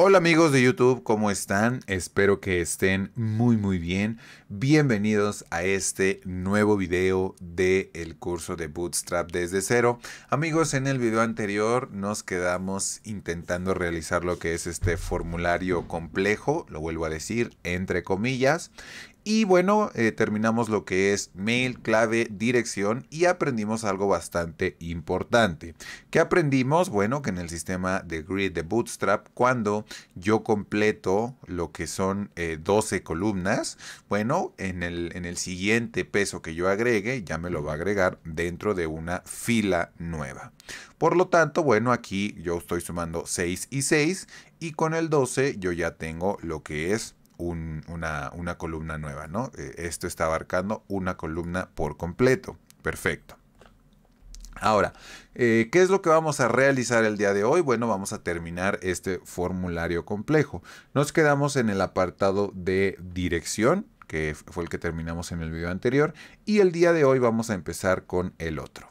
Hola amigos de YouTube, ¿cómo están? Espero que estén muy muy bien. Bienvenidos a este nuevo video del el curso de Bootstrap desde cero. Amigos, en el video anterior nos quedamos intentando realizar lo que es este formulario complejo, lo vuelvo a decir, entre comillas, y bueno, eh, terminamos lo que es mail, clave, dirección y aprendimos algo bastante importante. ¿Qué aprendimos? Bueno, que en el sistema de grid de Bootstrap, cuando yo completo lo que son 12 eh, columnas, bueno, en el, en el siguiente peso que yo agregue, ya me lo va a agregar dentro de una fila nueva. Por lo tanto, bueno, aquí yo estoy sumando 6 y 6 y con el 12 yo ya tengo lo que es una, columna nueva, ¿no? Eh, esto está abarcando una columna por completo. Perfecto. Ahora, eh, ¿qué es lo que vamos a realizar el día de hoy? Bueno, vamos a terminar este formulario complejo. Nos quedamos en el apartado de dirección, que fue el que terminamos en el video anterior, y el día de hoy vamos a empezar con el otro,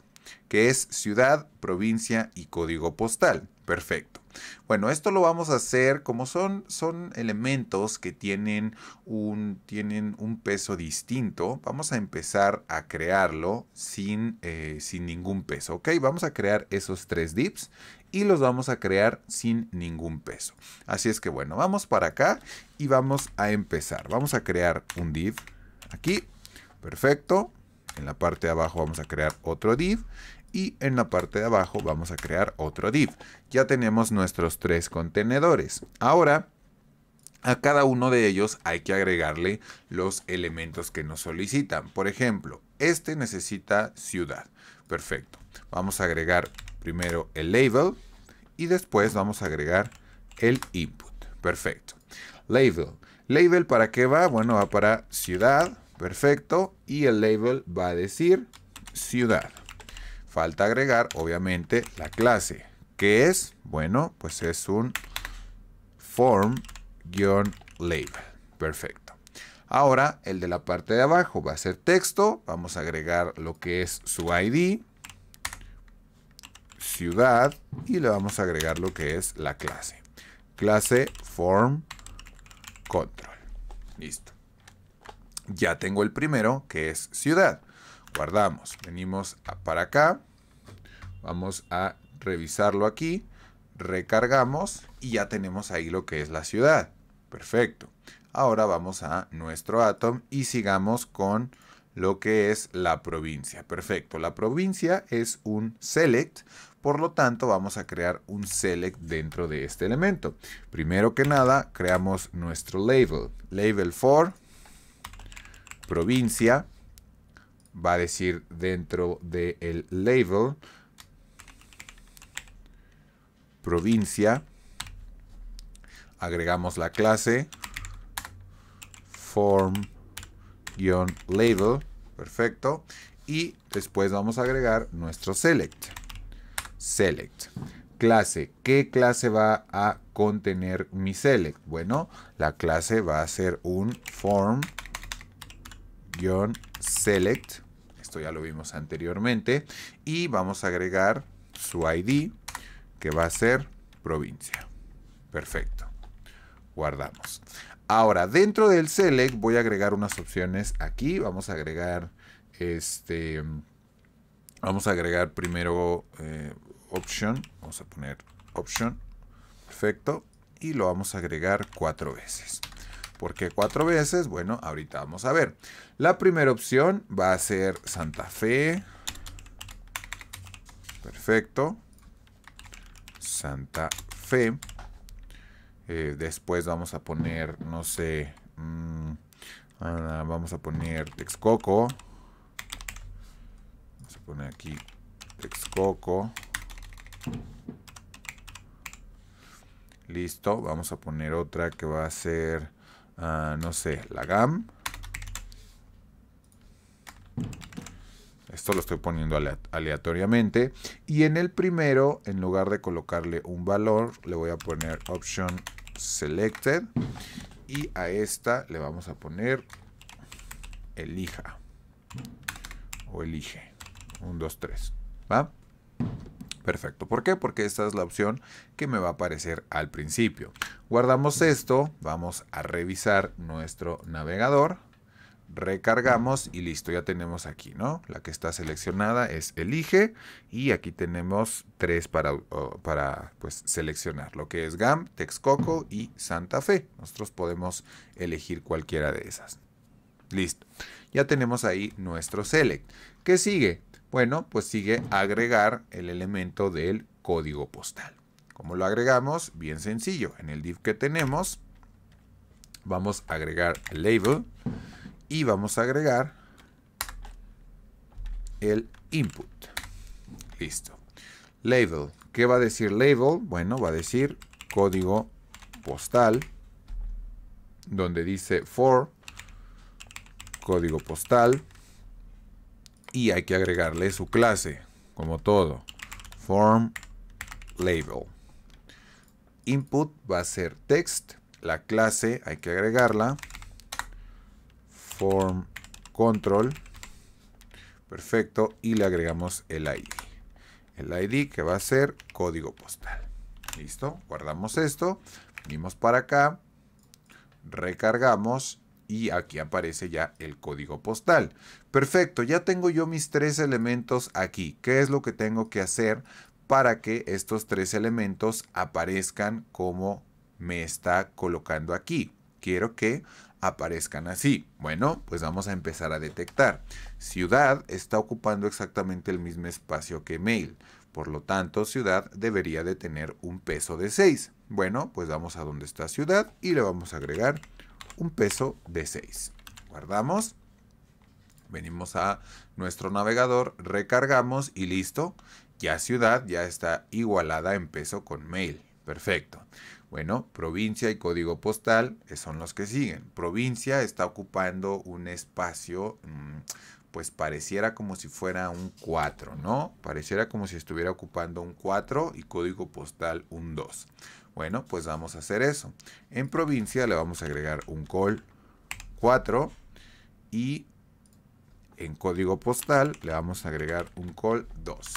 que es ciudad, provincia y código postal. Perfecto. Bueno, esto lo vamos a hacer como son, son elementos que tienen un, tienen un peso distinto. Vamos a empezar a crearlo sin, eh, sin ningún peso, ¿ok? Vamos a crear esos tres dips y los vamos a crear sin ningún peso. Así es que bueno, vamos para acá y vamos a empezar. Vamos a crear un div aquí, perfecto. En la parte de abajo vamos a crear otro div y en la parte de abajo vamos a crear otro div. Ya tenemos nuestros tres contenedores. Ahora a cada uno de ellos hay que agregarle los elementos que nos solicitan. Por ejemplo, este necesita ciudad. Perfecto. Vamos a agregar primero el label y después vamos a agregar el input. Perfecto. Label. Label para qué va? Bueno, va para ciudad. Perfecto. Y el label va a decir ciudad falta agregar, obviamente, la clase. ¿Qué es? Bueno, pues es un form-label. Perfecto. Ahora, el de la parte de abajo va a ser texto. Vamos a agregar lo que es su ID, ciudad, y le vamos a agregar lo que es la clase. Clase form control. Listo. Ya tengo el primero, que es ciudad. Guardamos. Venimos para acá. Vamos a revisarlo aquí, recargamos y ya tenemos ahí lo que es la ciudad. Perfecto. Ahora vamos a nuestro Atom y sigamos con lo que es la provincia. Perfecto, la provincia es un select, por lo tanto vamos a crear un select dentro de este elemento. Primero que nada, creamos nuestro label. Label for provincia va a decir dentro del label provincia. Agregamos la clase form-label. Perfecto. Y después vamos a agregar nuestro select. Select. Clase. ¿Qué clase va a contener mi select? Bueno, la clase va a ser un form-select. Esto ya lo vimos anteriormente, Y vamos a agregar su ID que va a ser provincia. Perfecto. Guardamos. Ahora, dentro del select voy a agregar unas opciones aquí. Vamos a agregar este... Vamos a agregar primero eh, option. Vamos a poner option. Perfecto. Y lo vamos a agregar cuatro veces. ¿Por qué cuatro veces? Bueno, ahorita vamos a ver. La primera opción va a ser Santa Fe. Perfecto. Santa Fe. Eh, después vamos a poner, no sé, mm, ah, vamos a poner Texcoco. Vamos a poner aquí Texcoco. Listo, vamos a poner otra que va a ser, ah, no sé, la GAM. lo estoy poniendo aleatoriamente. Y en el primero, en lugar de colocarle un valor, le voy a poner option selected. Y a esta le vamos a poner elija. O elige. 1, 2, 3. ¿Va? Perfecto. ¿Por qué? Porque esta es la opción que me va a aparecer al principio. Guardamos esto. Vamos a revisar nuestro navegador recargamos y listo, ya tenemos aquí, ¿no? La que está seleccionada es elige y aquí tenemos tres para, para pues, seleccionar, lo que es GAM, Texcoco y Santa Fe. Nosotros podemos elegir cualquiera de esas. Listo, ya tenemos ahí nuestro select. ¿Qué sigue? Bueno, pues sigue agregar el elemento del código postal. ¿Cómo lo agregamos? Bien sencillo, en el div que tenemos vamos a agregar el label y vamos a agregar el input. Listo. Label. ¿Qué va a decir label? Bueno, va a decir código postal donde dice for código postal y hay que agregarle su clase como todo form label input va a ser text la clase hay que agregarla form control. Perfecto. Y le agregamos el ID. El ID que va a ser código postal. Listo. Guardamos esto. Venimos para acá. Recargamos. Y aquí aparece ya el código postal. Perfecto, ya tengo yo mis tres elementos aquí. ¿Qué es lo que tengo que hacer para que estos tres elementos aparezcan como me está colocando aquí? Quiero que aparezcan así. Bueno, pues vamos a empezar a detectar. Ciudad está ocupando exactamente el mismo espacio que mail. Por lo tanto, ciudad debería de tener un peso de 6. Bueno, pues vamos a donde está ciudad y le vamos a agregar un peso de 6. Guardamos. Venimos a nuestro navegador, recargamos y listo. Ya ciudad ya está igualada en peso con mail. Perfecto. Bueno, provincia y código postal son los que siguen. Provincia está ocupando un espacio, mm, pues pareciera como si fuera un 4, ¿no? Pareciera como si estuviera ocupando un 4 y código postal un 2. Bueno, pues vamos a hacer eso. En provincia le vamos a agregar un call 4 y en código postal le vamos a agregar un call 2.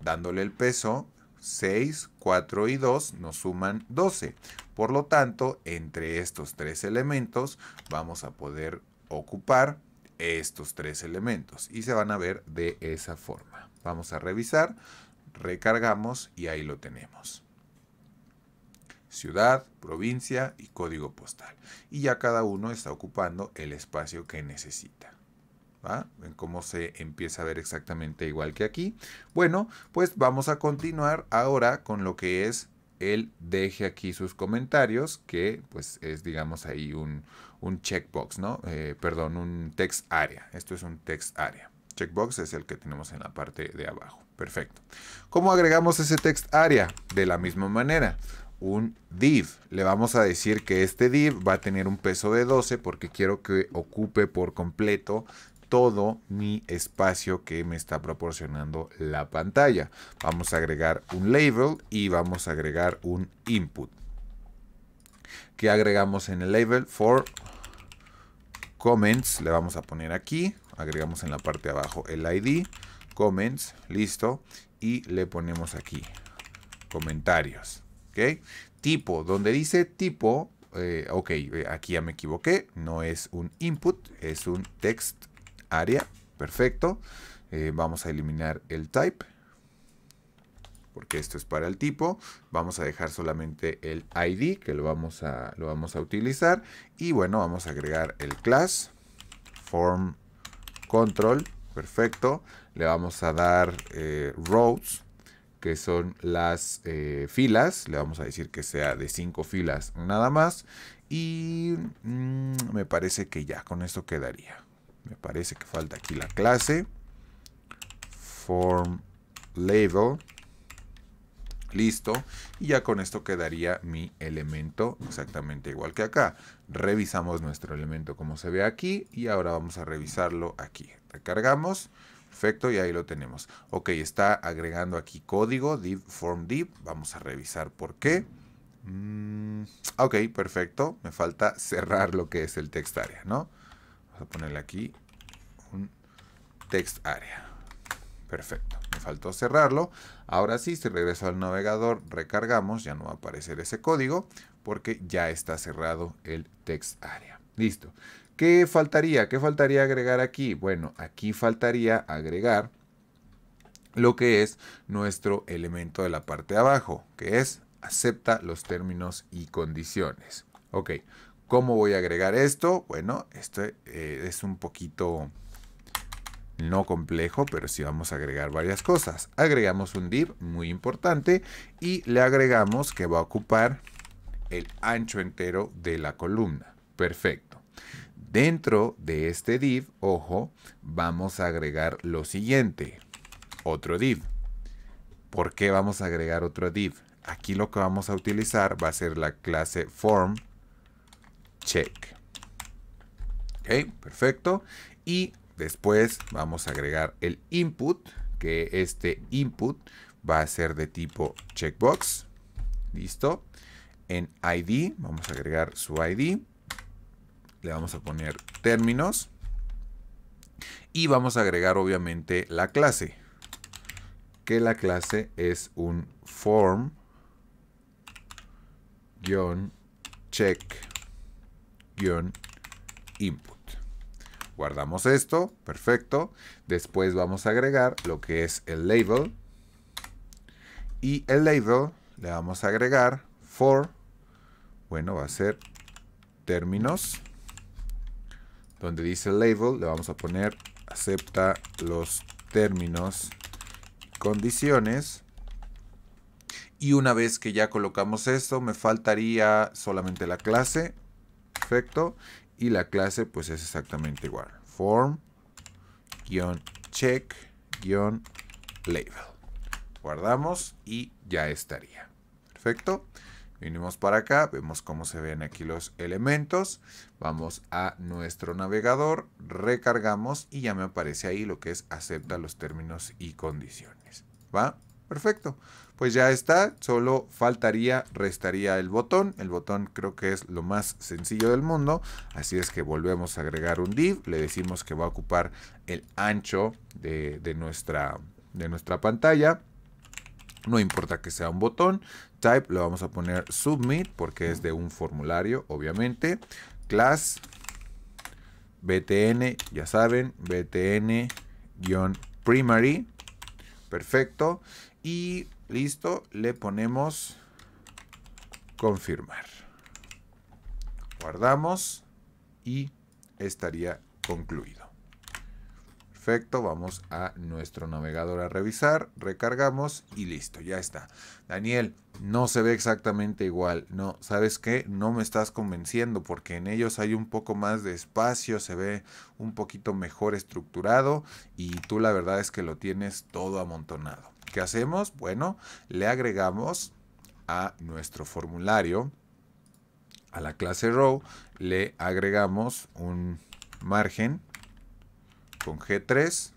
Dándole el peso 6, 4 y 2 nos suman 12. Por lo tanto, entre estos tres elementos vamos a poder ocupar estos tres elementos y se van a ver de esa forma. Vamos a revisar, recargamos y ahí lo tenemos. Ciudad, provincia y código postal. Y ya cada uno está ocupando el espacio que necesita. ¿Ven cómo se empieza a ver exactamente igual que aquí. Bueno, pues vamos a continuar ahora con lo que es el deje aquí sus comentarios, que pues es digamos ahí un, un checkbox, ¿no? Eh, perdón, un text area. Esto es un text area. Checkbox es el que tenemos en la parte de abajo. Perfecto. ¿Cómo agregamos ese text area? De la misma manera un div. Le vamos a decir que este div va a tener un peso de 12 porque quiero que ocupe por completo todo mi espacio que me está proporcionando la pantalla. Vamos a agregar un label y vamos a agregar un input. que agregamos en el label? For comments, le vamos a poner aquí, agregamos en la parte de abajo el ID, comments, listo, y le ponemos aquí comentarios, ¿ok? Tipo, donde dice tipo, eh, ok, eh, aquí ya me equivoqué, no es un input, es un text área. Perfecto. Eh, vamos a eliminar el type. Porque esto es para el tipo. Vamos a dejar solamente el ID que lo vamos a, lo vamos a utilizar. Y bueno, vamos a agregar el class. Form control. Perfecto. Le vamos a dar eh, rows que son las eh, filas. Le vamos a decir que sea de cinco filas nada más. Y mm, me parece que ya con esto quedaría. Me parece que falta aquí la clase. Form label. Listo. Y ya con esto quedaría mi elemento exactamente igual que acá. Revisamos nuestro elemento como se ve aquí. Y ahora vamos a revisarlo aquí. Recargamos. Perfecto, y ahí lo tenemos. Ok, está agregando aquí código, div, form div. Vamos a revisar por qué. Mm, ok, perfecto. Me falta cerrar lo que es el text ¿no? Vamos a ponerle aquí un text area. Perfecto, me faltó cerrarlo. Ahora sí, si regreso al navegador, recargamos, ya no va a aparecer ese código porque ya está cerrado el text area. Listo. ¿Qué faltaría? ¿Qué faltaría agregar aquí? Bueno, aquí faltaría agregar lo que es nuestro elemento de la parte de abajo, que es acepta los términos y condiciones. Ok, ¿Cómo voy a agregar esto? Bueno, esto eh, es un poquito no complejo, pero sí vamos a agregar varias cosas. Agregamos un div muy importante y le agregamos que va a ocupar el ancho entero de la columna. Perfecto. Dentro de este div, ojo, vamos a agregar lo siguiente, otro div. ¿Por qué vamos a agregar otro div? Aquí lo que vamos a utilizar va a ser la clase form check. Ok, perfecto. Y después vamos a agregar el input, que este input va a ser de tipo checkbox. Listo. En ID, vamos a agregar su ID. Le vamos a poner términos. Y vamos a agregar obviamente la clase. Que la clase es un form-check input Guardamos esto, perfecto. Después vamos a agregar lo que es el label. Y el label le vamos a agregar for, bueno, va a ser términos. Donde dice label, le vamos a poner acepta los términos condiciones. Y una vez que ya colocamos esto, me faltaría solamente la clase perfecto. Y la clase pues es exactamente igual. Form-check-label. Guardamos y ya estaría. Perfecto. vinimos para acá, vemos cómo se ven aquí los elementos. Vamos a nuestro navegador, recargamos y ya me aparece ahí lo que es acepta los términos y condiciones. ¿Va? Perfecto. Pues ya está, solo faltaría, restaría el botón. El botón creo que es lo más sencillo del mundo. Así es que volvemos a agregar un div. Le decimos que va a ocupar el ancho de, nuestra, de nuestra pantalla. No importa que sea un botón. Type lo vamos a poner submit porque es de un formulario, obviamente. Class btn, ya saben, btn-primary Perfecto. Y listo, le ponemos confirmar. Guardamos y estaría concluido. Perfecto, vamos a nuestro navegador a revisar, recargamos y listo, ya está. Daniel, no se ve exactamente igual. No, ¿sabes qué? No me estás convenciendo porque en ellos hay un poco más de espacio, se ve un poquito mejor estructurado y tú la verdad es que lo tienes todo amontonado. ¿Qué hacemos? Bueno, le agregamos a nuestro formulario, a la clase row, le agregamos un margen con G3,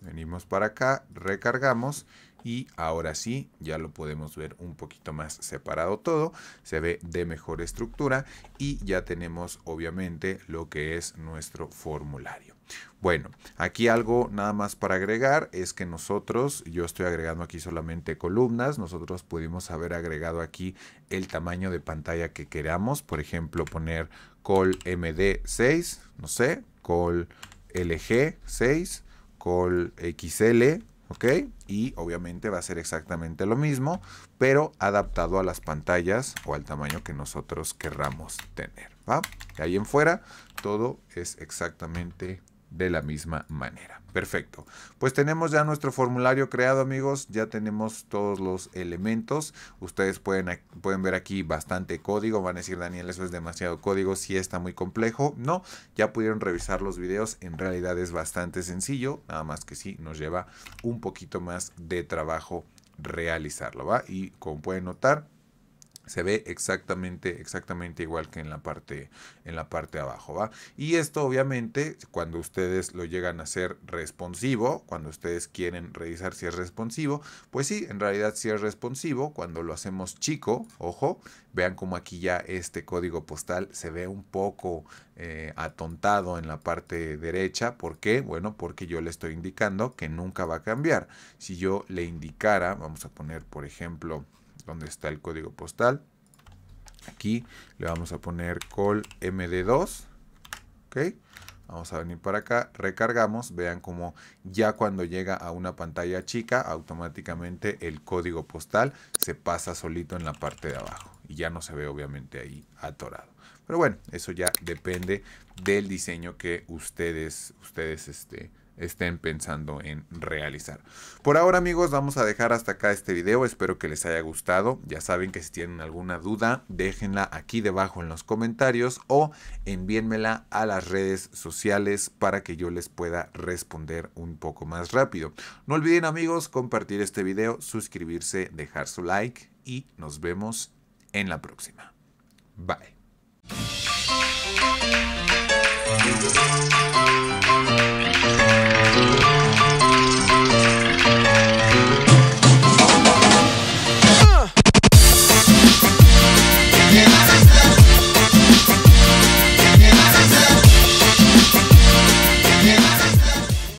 venimos para acá, recargamos y ahora sí ya lo podemos ver un poquito más separado todo, se ve de mejor estructura y ya tenemos obviamente lo que es nuestro formulario. Bueno, aquí algo nada más para agregar es que nosotros, yo estoy agregando aquí solamente columnas, nosotros pudimos haber agregado aquí el tamaño de pantalla que queramos, por ejemplo poner col md6, no sé, col LG 6, Col XL, ¿ok? Y obviamente va a ser exactamente lo mismo, pero adaptado a las pantallas o al tamaño que nosotros querramos tener, ¿va? ahí en fuera, todo es exactamente de la misma manera. Perfecto. Pues tenemos ya nuestro formulario creado amigos, ya tenemos todos los elementos. Ustedes pueden, pueden ver aquí bastante código, van a decir Daniel eso es demasiado código, si está muy complejo. No, ya pudieron revisar los videos, en realidad es bastante sencillo, nada más que sí nos lleva un poquito más de trabajo realizarlo, ¿va? Y como pueden notar, se ve exactamente exactamente igual que en la parte en la parte de abajo va y esto obviamente cuando ustedes lo llegan a hacer responsivo cuando ustedes quieren revisar si es responsivo pues sí en realidad sí es responsivo cuando lo hacemos chico ojo vean como aquí ya este código postal se ve un poco eh, atontado en la parte derecha ¿por qué? bueno porque yo le estoy indicando que nunca va a cambiar si yo le indicara vamos a poner por ejemplo donde está el código postal. Aquí le vamos a poner col md2. ¿ok? Vamos a venir para acá, recargamos, vean como ya cuando llega a una pantalla chica, automáticamente el código postal se pasa solito en la parte de abajo y ya no se ve obviamente ahí atorado. Pero bueno, eso ya depende del diseño que ustedes, ustedes este, estén pensando en realizar. Por ahora amigos vamos a dejar hasta acá este video, espero que les haya gustado, ya saben que si tienen alguna duda déjenla aquí debajo en los comentarios o envíenmela a las redes sociales para que yo les pueda responder un poco más rápido. No olviden amigos compartir este video, suscribirse, dejar su like y nos vemos en la próxima. Bye.